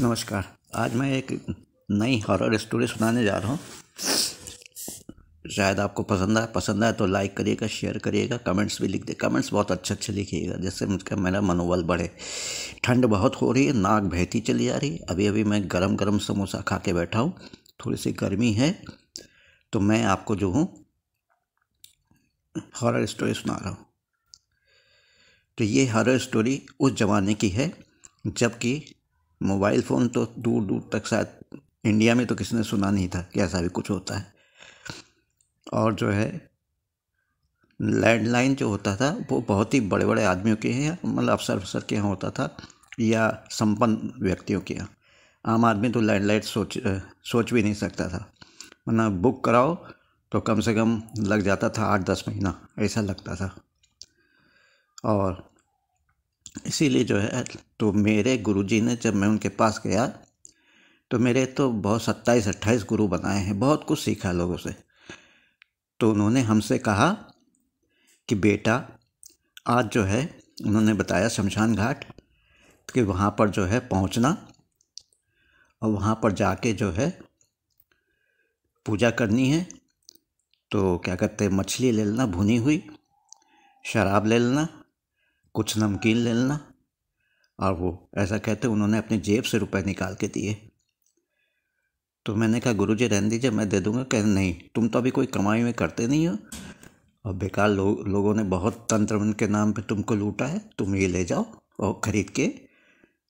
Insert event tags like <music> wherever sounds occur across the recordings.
नमस्कार आज मैं एक नई हॉरर स्टोरी सुनाने जा रहा हूँ शायद आपको पसंद आए पसंद आए तो लाइक करिएगा शेयर करिएगा कमेंट्स भी लिख दे कमेंट्स बहुत अच्छे अच्छे लिखिएगा जिससे मुझका मेरा मनोबल बढ़े ठंड बहुत हो रही है नाक बहती चली जा रही है अभी अभी मैं गरम गरम समोसा खा के बैठा हूँ थोड़ी सी गर्मी है तो मैं आपको जो हूँ हॉरर स्टोरी सुना रहा हूँ तो ये हॉरर स्टोरी उस ज़माने की है जबकि मोबाइल फ़ोन तो दूर दूर तक शायद इंडिया में तो किसी ने सुना नहीं था कि ऐसा भी कुछ होता है और जो है लैंडलाइन जो होता था वो बहुत ही बड़े बड़े आदमियों के यहाँ मतलब अफसर अफसर के यहाँ होता था या संपन्न व्यक्तियों के यहाँ आम आदमी तो लैंडलाइन सोच सोच भी नहीं सकता था वरना बुक कराओ तो कम से कम लग जाता था आठ दस महीना ऐसा लगता था और इसीलिए जो है तो मेरे गुरुजी ने जब मैं उनके पास गया तो मेरे तो बहुत सत्ताईस अट्ठाईस गुरु बनाए हैं बहुत कुछ सीखा लोगों से तो उन्होंने हमसे कहा कि बेटा आज जो है उन्होंने बताया शमशान घाट कि वहाँ पर जो है पहुँचना और वहाँ पर जाके जो है पूजा करनी है तो क्या कहते हैं मछली ले लेना भुनी हुई शराब ले लेना कुछ नमकीन ले लेना और वो ऐसा कहते उन्होंने अपनी जेब से रुपए निकाल के दिए तो मैंने कहा गुरु जी रहने दीजिए मैं दे दूँगा कह नहीं तुम तो अभी कोई कमाई में करते नहीं हो और बेकार लो, लोगों ने बहुत तंत्र के नाम पे तुमको लूटा है तुम ये ले जाओ और ख़रीद के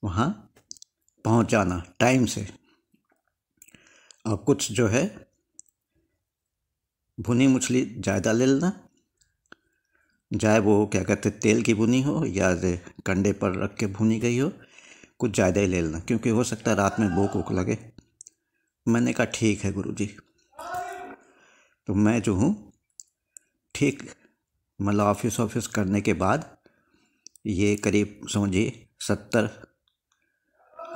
वहाँ पहुँच जाना टाइम से और कुछ जो है भुनी मछली ज़्यादा ले लेना चाहे वो क्या कहते तेल की भुनी हो या कंडे पर रख के भुनी गई हो कुछ ज़्यादा ही ले लेना क्योंकि हो सकता है रात में भूख वूख लगे मैंने कहा ठीक है गुरु जी तो मैं जो हूँ ठीक मतलब ऑफिस ऑफिस करने के बाद ये करीब समझिए सत्तर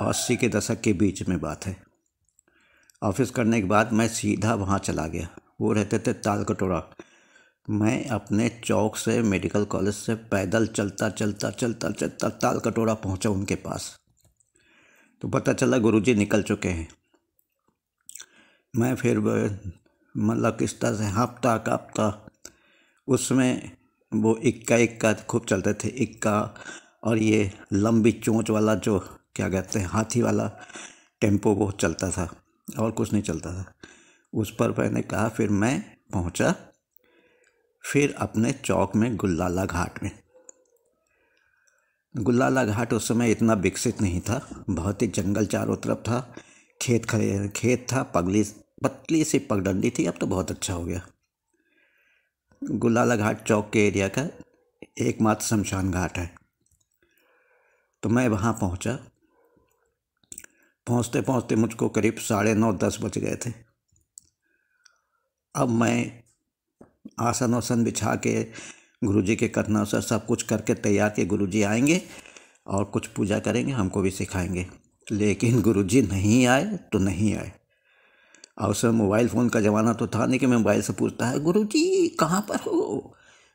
अस्सी के दशक के बीच में बात है ऑफिस करने के बाद मैं सीधा वहाँ चला गया वो रहते थे ताल कटोरा मैं अपने चौक से मेडिकल कॉलेज से पैदल चलता चलता चलता चलता ताल कटोरा पहुंचा उनके पास तो पता चला गुरुजी निकल चुके हैं मैं फिर मतलब किस तरह से हाँपता काँपता उसमें वो इक्का इक्का खूब चलते थे इक्का और ये लंबी चोंच वाला जो क्या कहते हैं हाथी वाला टेम्पो वो चलता था और कुछ नहीं चलता था उस पर मैंने कहा फिर मैं पहुंचा फिर अपने चौक में गुल्लाला घाट में गुल्लाला घाट उस समय इतना विकसित नहीं था बहुत ही जंगल चारों तरफ था खेत खड़े खेत था पगली पतली सी पगडंडी थी अब तो बहुत अच्छा हो गया गुल्लाला घाट चौक के एरिया का एकमात्र शमशान घाट है तो मैं वहाँ पहुँचा पहुँचते पहुँचते मुझको करीब साढ़े नौ दस बज गए थे अब मैं आसन वसन बिछा के गुरु जी के कथना अनुसार सब कुछ करके तैयार के गुरु जी आएंगे और कुछ पूजा करेंगे हमको भी सिखाएंगे लेकिन गुरु जी नहीं आए तो नहीं आए और उसमें मोबाइल फ़ोन का ज़माना तो था नहीं कि मैं मोबाइल से पूछता है गुरु जी कहाँ पर हो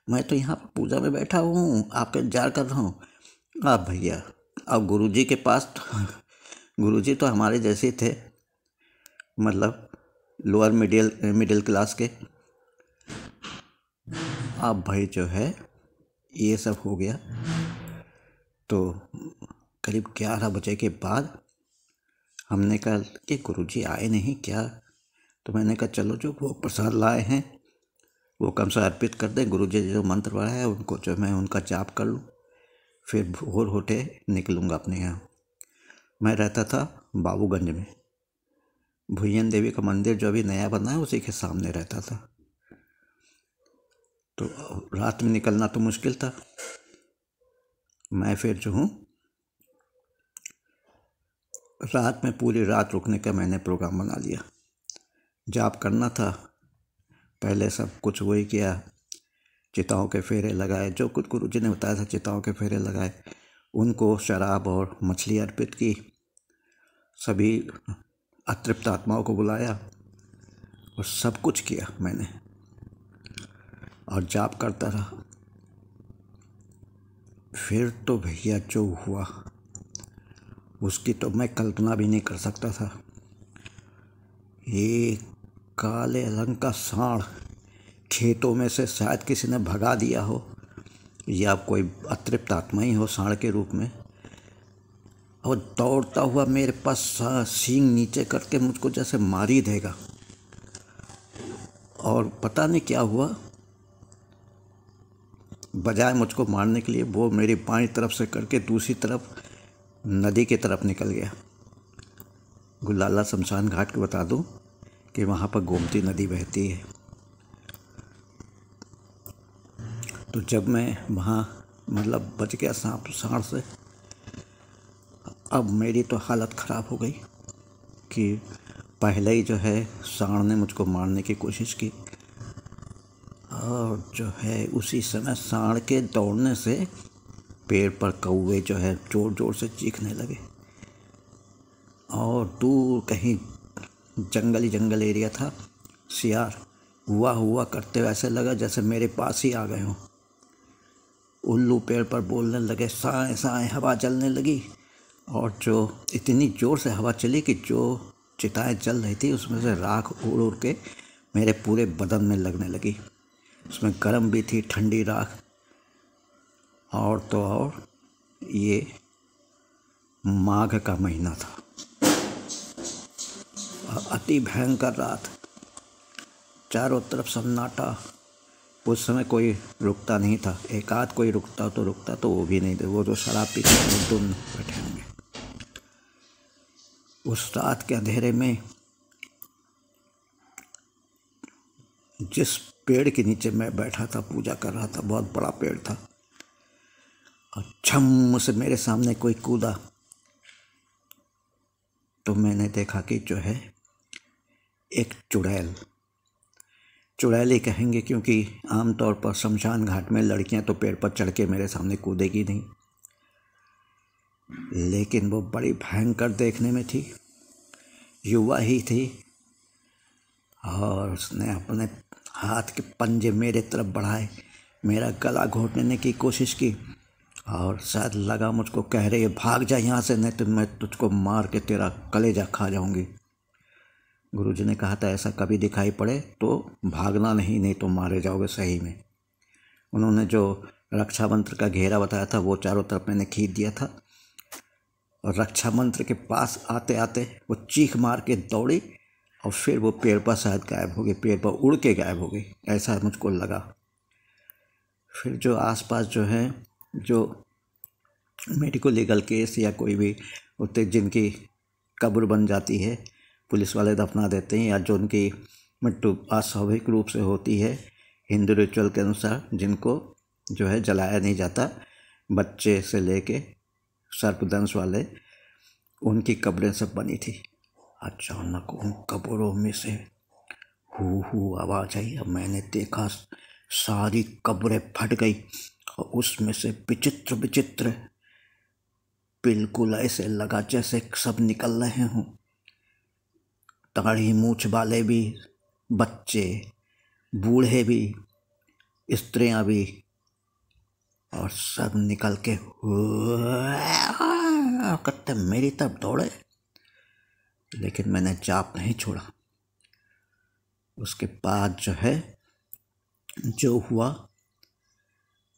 मैं तो यहाँ पर पूजा में बैठा हूँ आपका इंतजार कर रहा हूँ आप भैया अब गुरु जी के पास तो <laughs> गुरु जी तो हमारे जैसे थे मतलब लोअर मिडिल मिडिल क्लास के अब भाई जो है ये सब हो गया तो करीब ग्यारह बजे के बाद हमने कहा कि गुरु जी आए नहीं क्या तो मैंने कहा चलो जो वो प्रसाद लाए हैं वो कम से अर्पित कर दें गुरु जी जो मंत्र पढ़ा है उनको जो मैं उनका जाप कर लूँ फिर भोर होटे निकलूँगा अपने यहाँ मैं रहता था बाबूगंज में भुयन देवी का मंदिर जो अभी नया बना है उसी के सामने रहता था तो रात में निकलना तो मुश्किल था मैं फिर जो हूँ रात में पूरी रात रुकने का मैंने प्रोग्राम बना लिया जाप करना था पहले सब कुछ वही किया चिताओं के फेरे लगाए जो कुछ गुरु जी ने बताया था चिताओं के फेरे लगाए उनको शराब और मछली अर्पित की सभी अतृप्त आत्माओं को बुलाया और सब कुछ किया मैंने और जाप करता रहा फिर तो भैया जो हुआ उसकी तो मैं कल्पना भी नहीं कर सकता था ये काले रंग का सांड खेतों में से शायद किसी ने भगा दिया हो या कोई अतृप्त आत्मा ही हो सांड के रूप में और दौड़ता हुआ मेरे पास सींग नीचे करके मुझको जैसे मारी देगा और पता नहीं क्या हुआ बजाय मुझको मारने के लिए वो मेरी बाई तरफ से करके दूसरी तरफ नदी की तरफ निकल गया गुलाला शमशान घाट को बता दूँ कि वहाँ पर गोमती नदी बहती है तो जब मैं वहाँ मतलब बच गया सांप साढ़ से अब मेरी तो हालत ख़राब हो गई कि पहले ही जो है सांड ने मुझको मारने की कोशिश की और जो है उसी समय सांड के दौड़ने से पेड़ पर कौवे जो है ज़ोर ज़ोर से चीखने लगे और दूर कहीं जंगली जंगल एरिया था सियार हुआ हुआ करते हुए ऐसे लगा जैसे मेरे पास ही आ गए हों उल्लू पेड़ पर बोलने लगे साए साए हवा चलने लगी और जो इतनी ज़ोर से हवा चली कि जो चिताएं चल रही थी उसमें से राख उड़ उड़ के मेरे पूरे बदन में लगने लगी उसमें गर्म भी थी ठंडी राख और तो और ये माघ का महीना था अति भयंकर रात चारों तरफ सन्नाटा उस समय कोई रुकता नहीं था एक आध कोई रुकता तो रुकता तो वो भी नहीं थे वो जो शराब पी के बैठे होंगे उस रात के अंधेरे में जिस पेड़ के नीचे मैं बैठा था पूजा कर रहा था बहुत बड़ा पेड़ था और छम से मेरे सामने कोई कूदा तो मैंने देखा कि जो है एक चुड़ैल चुड़ैली कहेंगे क्योंकि आमतौर पर शमशान घाट में लड़कियां तो पेड़ पर चढ़ के मेरे सामने कूदेगी नहीं लेकिन वो बड़ी भयंकर देखने में थी युवा ही थी और उसने अपने हाथ के पंजे मेरे तरफ बढ़ाए मेरा गला घोटने की कोशिश की और शायद लगा मुझको कह रहे ये भाग जा यहाँ से नहीं तो मैं तुझको मार के तेरा कलेजा खा जाऊँगी जी ने कहा था तो ऐसा कभी दिखाई पड़े तो भागना नहीं नहीं तो मारे जाओगे सही में उन्होंने जो रक्षा मंत्र का घेरा बताया था वो चारों तरफ मैंने खींच दिया था और रक्षा मंत्र के पास आते आते वो चीख मार के दौड़ी और फिर वो पेड़ पर शायद गायब हो गई पेड़ पर उड़ के गायब हो गई ऐसा मुझको लगा फिर जो आसपास जो है जो मेडिको लीगल केस या कोई भी होते जिनकी कब्र बन जाती है पुलिस वाले दफना देते हैं या जो उनकी मृत्यु अस्वाभाविक रूप से होती है हिंदू रिचुअल के अनुसार जिनको जो है जलाया नहीं जाता बच्चे से लेके सर्पदंश वाले उनकी कब्रें सब बनी थी अचानक उन कबरों में से हु हु आवाज़ आई और मैंने देखा सारी कब्रें फट गई और उसमें से विचित्र विचित्र बिल्कुल ऐसे लगा जैसे सब निकल रहे हों तगड़ी मूछ वाले भी बच्चे बूढ़े भी स्त्रियां भी और सब निकल के करते मेरी तरफ दौड़े लेकिन मैंने जाप नहीं छोड़ा उसके बाद जो है जो हुआ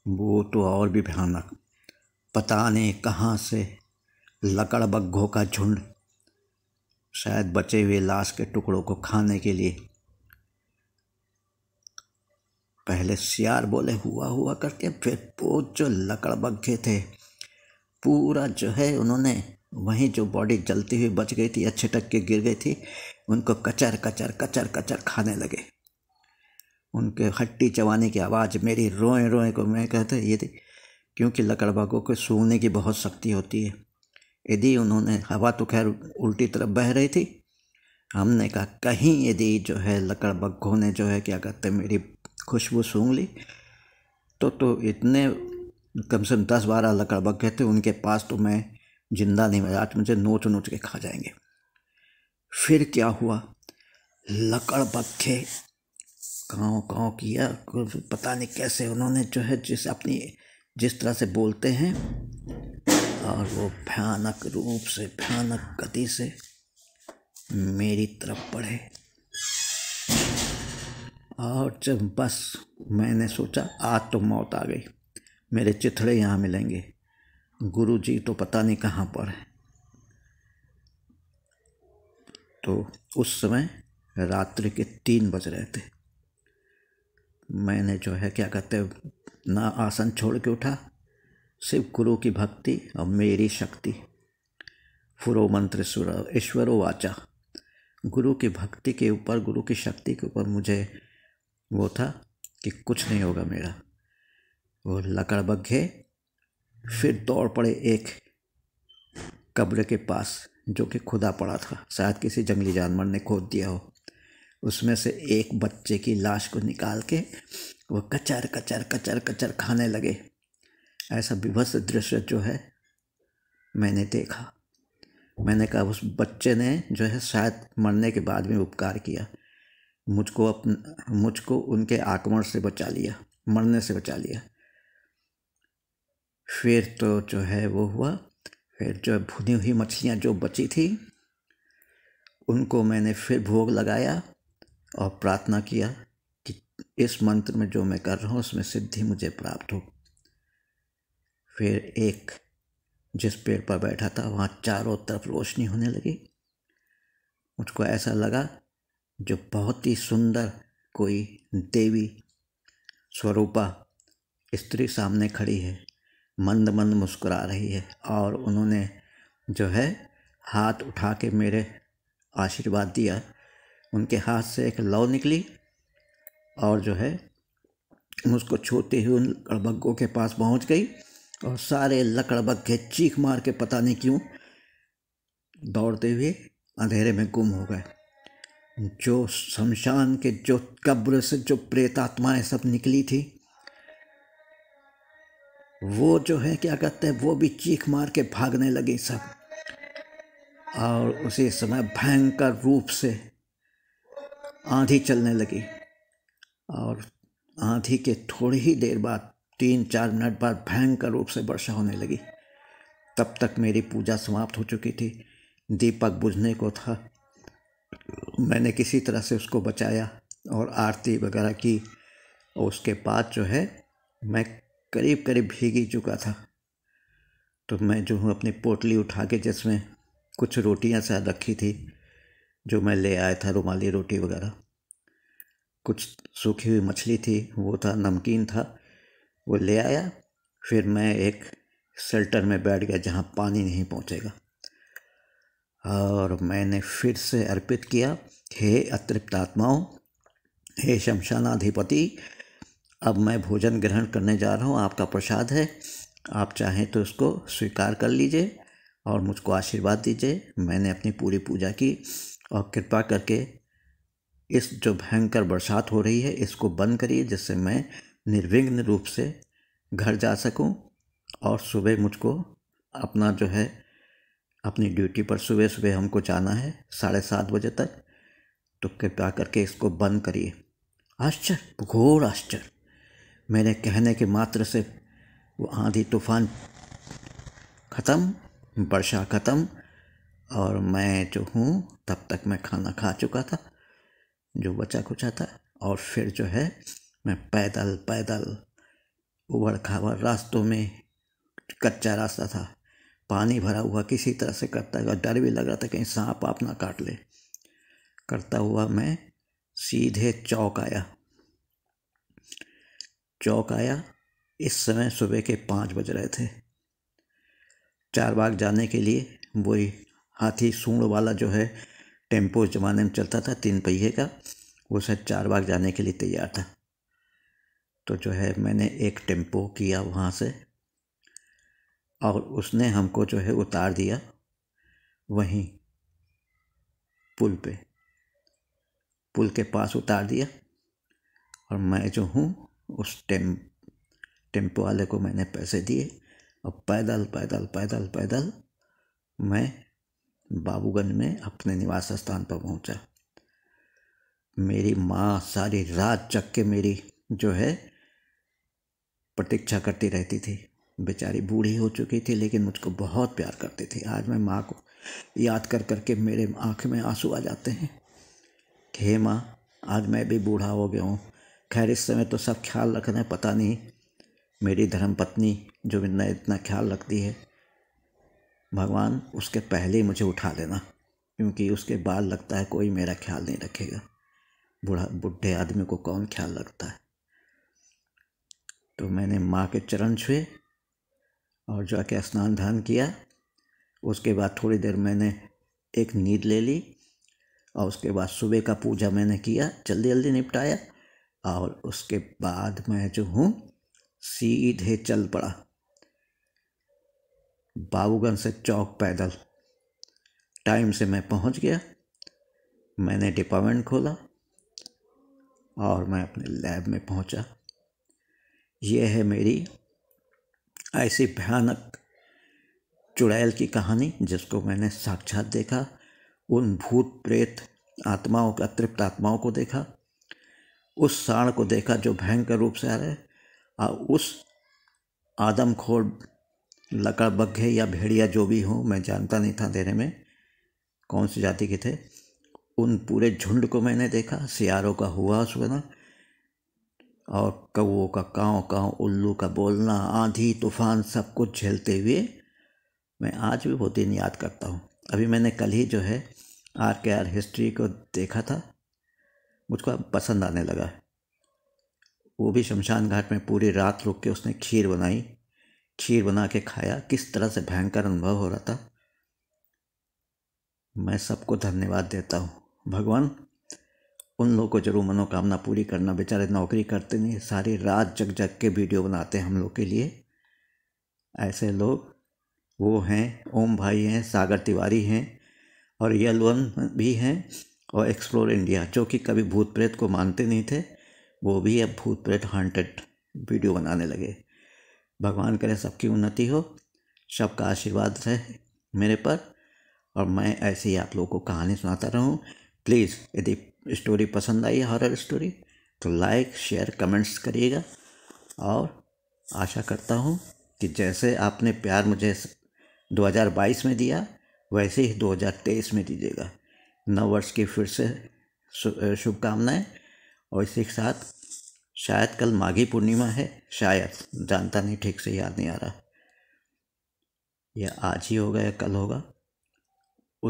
वो तो और भी भयानक पता नहीं कहाँ से लकड़बग्घों का झुंड शायद बचे हुए लाश के टुकड़ों को खाने के लिए पहले सियार बोले हुआ हुआ करके फिर वो जो लकड़बग्घे थे पूरा जो है उन्होंने वहीं जो बॉडी जलती हुई बच गई थी या छिटक के गिर गई थी उनको कचर कचर कचर कचर खाने लगे उनके हड्डी चबाने की आवाज़ मेरी रोए रोए को मैं कहता ये थी क्योंकि लकड़बागों को सूंघने की बहुत शक्ति होती है यदि उन्होंने हवा तो खैर उल्टी तरफ बह रही थी हमने कहा कहीं यदि जो है लकड़बग्घों ने जो है क्या कहते मेरी खुशबू सूंघ ली तो तो इतने कम से कम दस बारह लकड़बग्घे थे उनके पास तो मैं जिंदा नहीं मिला आज मुझे नोच नोच के खा जाएंगे फिर क्या हुआ लकड़ बक्खे गाँव गाँव किया पता नहीं कैसे उन्होंने जो है जिस अपनी जिस तरह से बोलते हैं और वो भयानक रूप से भयानक गति से मेरी तरफ बढ़े और जब बस मैंने सोचा आज तो मौत आ गई मेरे चिथड़े यहाँ मिलेंगे गुरु जी तो पता नहीं कहाँ पर है तो उस समय रात्रि के तीन बज रहे थे मैंने जो है क्या कहते ना आसन छोड़ के उठा सिर्फ गुरु की भक्ति और मेरी शक्ति फुरो मंत्र सुर ईश्वरो वाचा गुरु की भक्ति के ऊपर गुरु की शक्ति के ऊपर मुझे वो था कि कुछ नहीं होगा मेरा वो लकड़बग्घे फिर दौड़ पड़े एक कब्र के पास जो कि खुदा पड़ा था शायद किसी जंगली जानवर ने खोद दिया हो उसमें से एक बच्चे की लाश को निकाल के वो कचर कचर कचर कचर खाने लगे ऐसा विभत्स दृश्य जो है मैंने देखा मैंने कहा उस बच्चे ने जो है शायद मरने के बाद भी उपकार किया मुझको अपन मुझको उनके आक्रमण से बचा लिया मरने से बचा लिया फिर तो जो है वो हुआ फिर जो भुनी हुई मछलियाँ जो बची थी उनको मैंने फिर भोग लगाया और प्रार्थना किया कि इस मंत्र में जो मैं कर रहा हूँ उसमें सिद्धि मुझे प्राप्त हो फिर एक जिस पेड़ पर बैठा था वहाँ चारों तरफ रोशनी होने लगी मुझको ऐसा लगा जो बहुत ही सुंदर कोई देवी स्वरूपा स्त्री सामने खड़ी है मंद मंद मुस्कुरा रही है और उन्होंने जो है हाथ उठा के मेरे आशीर्वाद दिया उनके हाथ से एक लौ निकली और जो है मुझको छूते हुए उन लकड़बग्गों के पास पहुंच गई और सारे लकड़बग्घे चीख मार के पता नहीं क्यों दौड़ते हुए अंधेरे में गुम हो गए जो शमशान के जो कब्र से जो प्रेतात्माएं सब निकली थी वो जो है क्या कहते हैं वो भी चीख मार के भागने लगे सब और उसी समय भयंकर रूप से आंधी चलने लगी और आंधी के थोड़ी ही देर बाद तीन चार मिनट बाद भयंकर रूप से वर्षा होने लगी तब तक मेरी पूजा समाप्त हो चुकी थी दीपक बुझने को था मैंने किसी तरह से उसको बचाया और आरती वगैरह की और उसके बाद जो है मैं करीब करीब भीग ही चुका था तो मैं जो हूँ अपनी पोटली उठा के जिसमें कुछ रोटियाँ शायद रखी थी जो मैं ले आया था रुमाली रोटी वगैरह कुछ सूखी हुई मछली थी वो था नमकीन था वो ले आया फिर मैं एक शेल्टर में बैठ गया जहाँ पानी नहीं पहुँचेगा और मैंने फिर से अर्पित किया हे अतृप्त आत्माओं हे शमशानाधिपति अब मैं भोजन ग्रहण करने जा रहा हूँ आपका प्रसाद है आप चाहें तो इसको स्वीकार कर लीजिए और मुझको आशीर्वाद दीजिए मैंने अपनी पूरी पूजा की और कृपा करके इस जो भयंकर बरसात हो रही है इसको बंद करिए जिससे मैं निर्विघ्न रूप से घर जा सकूं और सुबह मुझको अपना जो है अपनी ड्यूटी पर सुबह सुबह हमको जाना है साढ़े सात बजे तक तो कृपया करके इसको बंद करिए आश्चर्य घोर आश्चर्य मेरे कहने के मात्र से वो आंधी तूफान ख़त्म वर्षा ख़त्म और मैं जो हूँ तब तक मैं खाना खा चुका था जो बचा कुचा था और फिर जो है मैं पैदल पैदल उबड़ खाबड़ रास्तों में कच्चा रास्ता था पानी भरा हुआ किसी तरह से करता हुआ डर भी लग रहा था कहीं सांप आप ना काट ले करता हुआ मैं सीधे चौक आया चौक आया इस समय सुबह के पाँच बज रहे थे चार बाग जाने के लिए वही हाथी सूढ़ वाला जो है टेम्पो उस ज़माने में चलता था तीन पहिए का वो शायद चार बाग जाने के लिए तैयार था तो जो है मैंने एक टेम्पो किया वहाँ से और उसने हमको जो है उतार दिया वहीं पुल पे पुल के पास उतार दिया और मैं जो हूँ उस टेम टेम्पो वाले को मैंने पैसे दिए और पैदल पैदल पैदल पैदल मैं बाबूगंज में अपने निवास स्थान पर पहुंचा मेरी माँ सारी रात जग के मेरी जो है प्रतीक्षा करती रहती थी बेचारी बूढ़ी हो चुकी थी लेकिन मुझको बहुत प्यार करती थी आज मैं माँ को याद कर करके मेरे आँख में आंसू आ जाते हैं कि हे माँ आज मैं भी बूढ़ा हो गया हूँ खैर इस समय तो सब ख्याल रखना है पता नहीं मेरी धर्म पत्नी जो इतना इतना ख्याल रखती है भगवान उसके पहले ही मुझे उठा लेना क्योंकि उसके बाद लगता है कोई मेरा ख्याल नहीं रखेगा बूढ़ा बूढ़े आदमी को कौन ख्याल रखता है तो मैंने माँ के चरण छुए और जाके स्नान ध्यान किया उसके बाद थोड़ी देर मैंने एक नींद ले ली और उसके बाद सुबह का पूजा मैंने किया जल्दी जल्दी निपटाया और उसके बाद मैं जो हूँ सीधे चल पड़ा बाबूगंज से चौक पैदल टाइम से मैं पहुँच गया मैंने डिपार्टमेंट खोला और मैं अपने लैब में पहुँचा यह है मेरी ऐसी भयानक चुड़ैल की कहानी जिसको मैंने साक्षात देखा उन भूत प्रेत आत्माओं का तृप्त आत्माओं को देखा उस साण को देखा जो भयंकर रूप से आ रहा है और उस आदमखोर लकड़ बग्घे या भेड़िया जो भी हों मैं जानता नहीं था देने में कौन सी जाति के थे उन पूरे झुंड को मैंने देखा सियारों का हुआ सुना और कौओ का काँव काँव उल्लू का बोलना आंधी तूफान सब कुछ झेलते हुए मैं आज भी वो दिन याद करता हूँ अभी मैंने कल ही जो है आर के आर हिस्ट्री को देखा था मुझको अब पसंद आने लगा वो भी शमशान घाट में पूरी रात रुक के उसने खीर बनाई खीर बना के खाया किस तरह से भयंकर अनुभव हो रहा था मैं सबको धन्यवाद देता हूँ भगवान उन लोगों को जरूर मनोकामना पूरी करना बेचारे नौकरी करते नहीं सारी रात जग जग के वीडियो बनाते हैं हम लोग के लिए ऐसे लोग वो हैं ओम भाई हैं सागर तिवारी हैं और यलवन भी हैं और एक्सप्लोर इंडिया जो कि कभी भूत प्रेत को मानते नहीं थे वो भी अब भूत प्रेत हॉन्टेड वीडियो बनाने लगे भगवान करे सबकी उन्नति हो सबका आशीर्वाद है मेरे पर और मैं ऐसे ही आप लोगों को कहानी सुनाता रहूँ प्लीज़ यदि स्टोरी पसंद आई हॉरर स्टोरी तो लाइक शेयर कमेंट्स करिएगा और आशा करता हूँ कि जैसे आपने प्यार मुझे 2022 में दिया वैसे ही 2023 में दीजिएगा नववर्ष की फिर से शुभकामनाएं और इसी के साथ शायद कल माघी पूर्णिमा है शायद जानता नहीं ठीक से याद नहीं आ रहा या आज ही होगा या कल होगा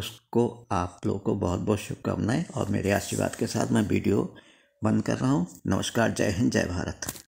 उसको आप लोगों को बहुत बहुत शुभकामनाएं और मेरे आशीर्वाद के साथ मैं वीडियो बंद कर रहा हूँ नमस्कार जय हिंद जय भारत